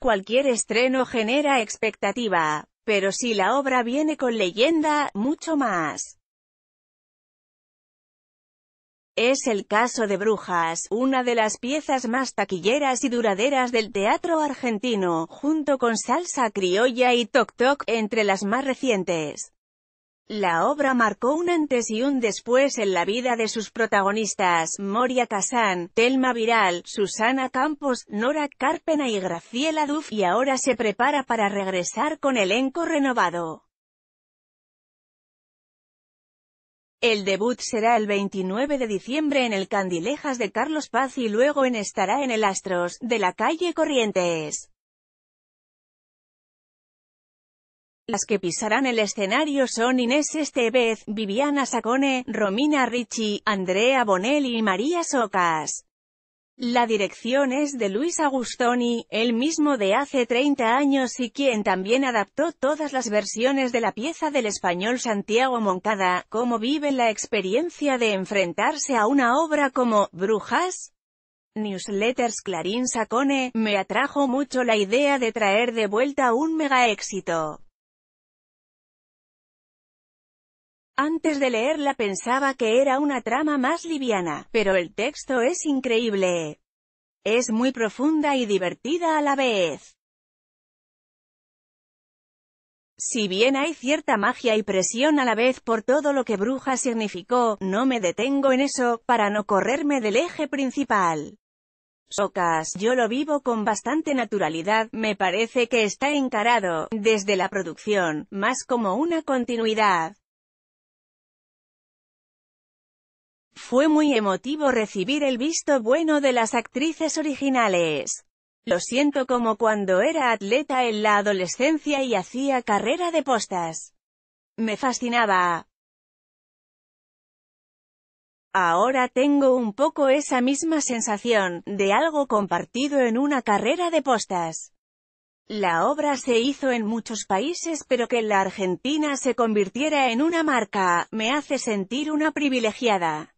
Cualquier estreno genera expectativa, pero si la obra viene con leyenda, mucho más. Es el caso de Brujas, una de las piezas más taquilleras y duraderas del teatro argentino, junto con Salsa Criolla y Toc Toc, entre las más recientes. La obra marcó un antes y un después en la vida de sus protagonistas, Moria Casán, Telma Viral, Susana Campos, Nora Carpena y Graciela Duff y ahora se prepara para regresar con elenco renovado. El debut será el 29 de diciembre en el Candilejas de Carlos Paz y luego en estará en el Astros, de la calle Corrientes. Las que pisarán el escenario son Inés Estevez, Viviana Sacone, Romina Ricci, Andrea Bonelli y María Socas. La dirección es de Luis Agustoni, el mismo de hace 30 años y quien también adaptó todas las versiones de la pieza del español Santiago Moncada, cómo vive la experiencia de enfrentarse a una obra como «Brujas», Newsletters Clarín Sacone, me atrajo mucho la idea de traer de vuelta un mega éxito. Antes de leerla pensaba que era una trama más liviana, pero el texto es increíble. Es muy profunda y divertida a la vez. Si bien hay cierta magia y presión a la vez por todo lo que bruja significó, no me detengo en eso, para no correrme del eje principal. Socas, yo lo vivo con bastante naturalidad, me parece que está encarado, desde la producción, más como una continuidad. Fue muy emotivo recibir el visto bueno de las actrices originales. Lo siento como cuando era atleta en la adolescencia y hacía carrera de postas. Me fascinaba. Ahora tengo un poco esa misma sensación, de algo compartido en una carrera de postas. La obra se hizo en muchos países pero que la Argentina se convirtiera en una marca, me hace sentir una privilegiada.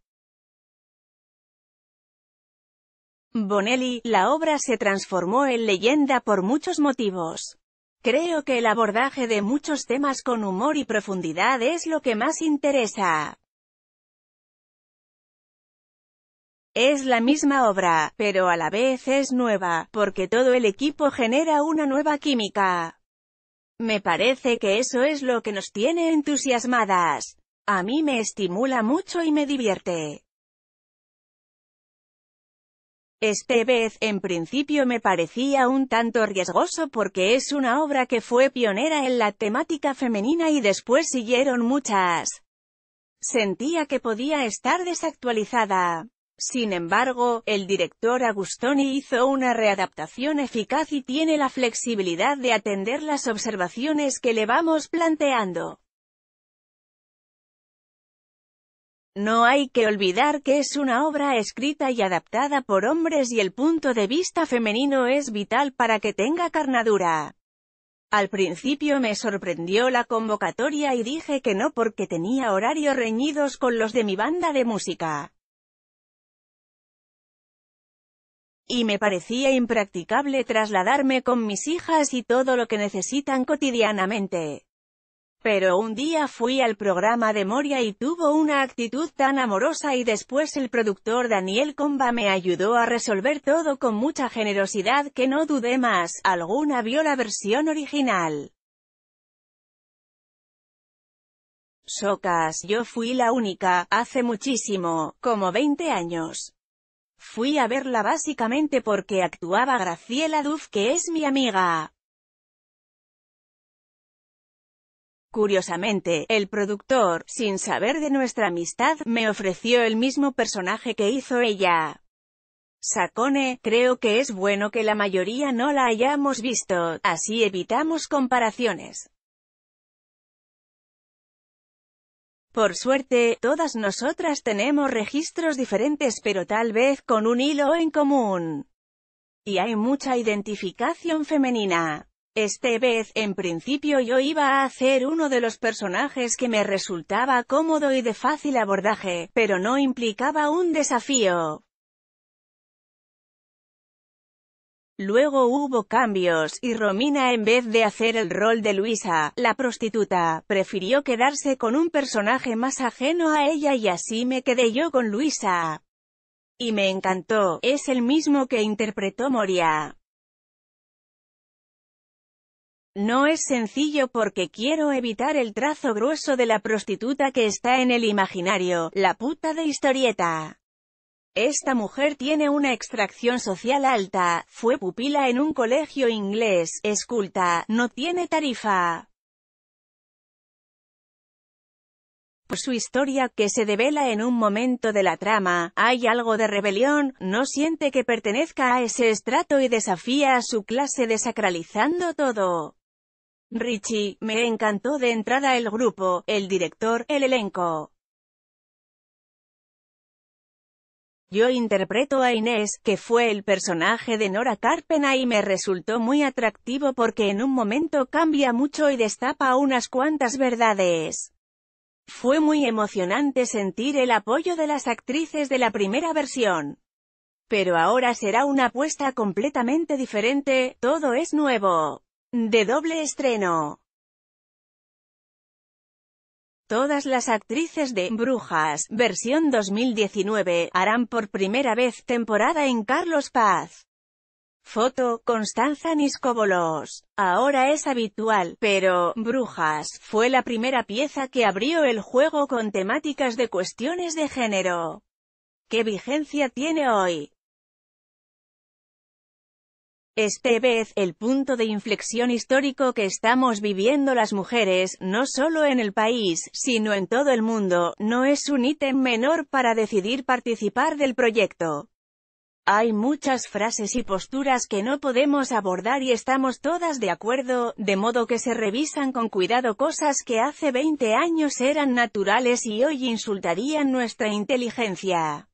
Bonelli, la obra se transformó en leyenda por muchos motivos. Creo que el abordaje de muchos temas con humor y profundidad es lo que más interesa. Es la misma obra, pero a la vez es nueva, porque todo el equipo genera una nueva química. Me parece que eso es lo que nos tiene entusiasmadas. A mí me estimula mucho y me divierte. Este vez, en principio me parecía un tanto riesgoso porque es una obra que fue pionera en la temática femenina y después siguieron muchas. Sentía que podía estar desactualizada. Sin embargo, el director Agustoni hizo una readaptación eficaz y tiene la flexibilidad de atender las observaciones que le vamos planteando. No hay que olvidar que es una obra escrita y adaptada por hombres y el punto de vista femenino es vital para que tenga carnadura. Al principio me sorprendió la convocatoria y dije que no porque tenía horarios reñidos con los de mi banda de música. Y me parecía impracticable trasladarme con mis hijas y todo lo que necesitan cotidianamente. Pero un día fui al programa de Moria y tuvo una actitud tan amorosa y después el productor Daniel Comba me ayudó a resolver todo con mucha generosidad que no dudé más, alguna vio la versión original. Socas, yo fui la única, hace muchísimo, como 20 años. Fui a verla básicamente porque actuaba Graciela Duff que es mi amiga. Curiosamente, el productor, sin saber de nuestra amistad, me ofreció el mismo personaje que hizo ella. Sacone, creo que es bueno que la mayoría no la hayamos visto, así evitamos comparaciones. Por suerte, todas nosotras tenemos registros diferentes pero tal vez con un hilo en común. Y hay mucha identificación femenina. Este vez, en principio yo iba a hacer uno de los personajes que me resultaba cómodo y de fácil abordaje, pero no implicaba un desafío. Luego hubo cambios, y Romina en vez de hacer el rol de Luisa, la prostituta, prefirió quedarse con un personaje más ajeno a ella y así me quedé yo con Luisa. Y me encantó, es el mismo que interpretó Moria. No es sencillo porque quiero evitar el trazo grueso de la prostituta que está en el imaginario, la puta de historieta. Esta mujer tiene una extracción social alta, fue pupila en un colegio inglés, esculta, no tiene tarifa. Por su historia, que se devela en un momento de la trama, hay algo de rebelión, no siente que pertenezca a ese estrato y desafía a su clase desacralizando todo. Richie, me encantó de entrada el grupo, el director, el elenco. Yo interpreto a Inés, que fue el personaje de Nora Carpena y me resultó muy atractivo porque en un momento cambia mucho y destapa unas cuantas verdades. Fue muy emocionante sentir el apoyo de las actrices de la primera versión. Pero ahora será una apuesta completamente diferente, todo es nuevo de doble estreno. Todas las actrices de Brujas, versión 2019, harán por primera vez temporada en Carlos Paz. Foto, Constanza Niscobolos. Ahora es habitual, pero, Brujas, fue la primera pieza que abrió el juego con temáticas de cuestiones de género. ¿Qué vigencia tiene hoy? Este vez, el punto de inflexión histórico que estamos viviendo las mujeres, no solo en el país, sino en todo el mundo, no es un ítem menor para decidir participar del proyecto. Hay muchas frases y posturas que no podemos abordar y estamos todas de acuerdo, de modo que se revisan con cuidado cosas que hace 20 años eran naturales y hoy insultarían nuestra inteligencia.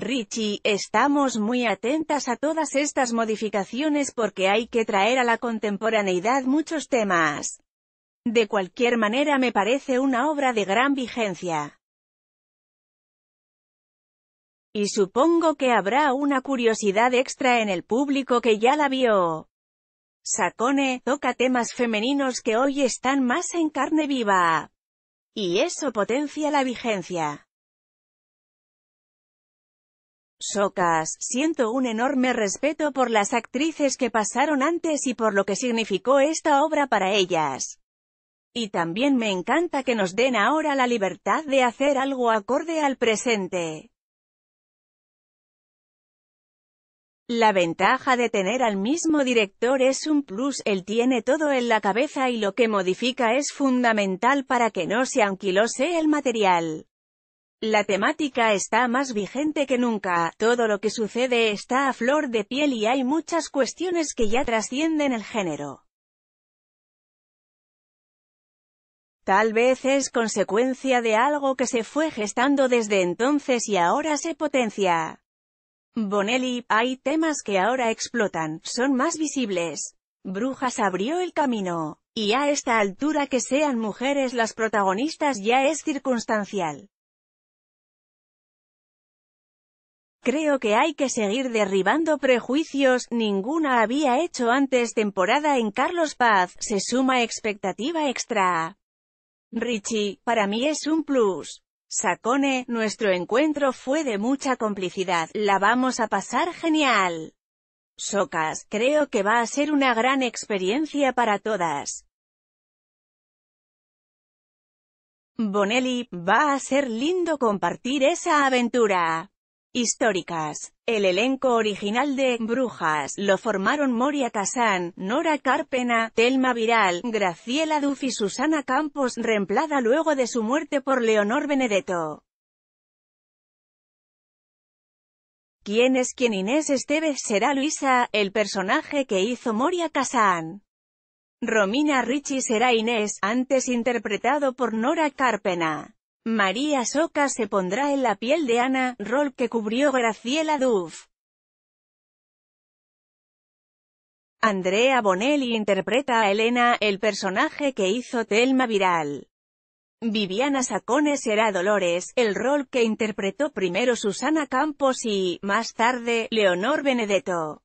Richie, estamos muy atentas a todas estas modificaciones porque hay que traer a la contemporaneidad muchos temas. De cualquier manera me parece una obra de gran vigencia. Y supongo que habrá una curiosidad extra en el público que ya la vio. Sacone, toca temas femeninos que hoy están más en carne viva. Y eso potencia la vigencia. Socas, siento un enorme respeto por las actrices que pasaron antes y por lo que significó esta obra para ellas. Y también me encanta que nos den ahora la libertad de hacer algo acorde al presente. La ventaja de tener al mismo director es un plus, él tiene todo en la cabeza y lo que modifica es fundamental para que no se anquilose el material. La temática está más vigente que nunca, todo lo que sucede está a flor de piel y hay muchas cuestiones que ya trascienden el género. Tal vez es consecuencia de algo que se fue gestando desde entonces y ahora se potencia. Bonelli, hay temas que ahora explotan, son más visibles. Brujas abrió el camino. Y a esta altura que sean mujeres las protagonistas ya es circunstancial. Creo que hay que seguir derribando prejuicios, ninguna había hecho antes temporada en Carlos Paz, se suma expectativa extra. Richie, para mí es un plus. Sacone, nuestro encuentro fue de mucha complicidad, la vamos a pasar genial. Socas, creo que va a ser una gran experiencia para todas. Bonelli, va a ser lindo compartir esa aventura históricas. El elenco original de Brujas lo formaron Moria Casán, Nora Carpena, Telma Viral, Graciela Duff y Susana Campos, reemplada luego de su muerte por Leonor Benedetto. ¿Quién es quien Inés Esteves será Luisa, el personaje que hizo Moria Casán? Romina Ricci será Inés, antes interpretado por Nora Carpena. María Soca se pondrá en la piel de Ana, rol que cubrió Graciela Duff. Andrea Bonelli interpreta a Elena, el personaje que hizo Telma viral. Viviana Sacones será Dolores, el rol que interpretó primero Susana Campos y, más tarde, Leonor Benedetto.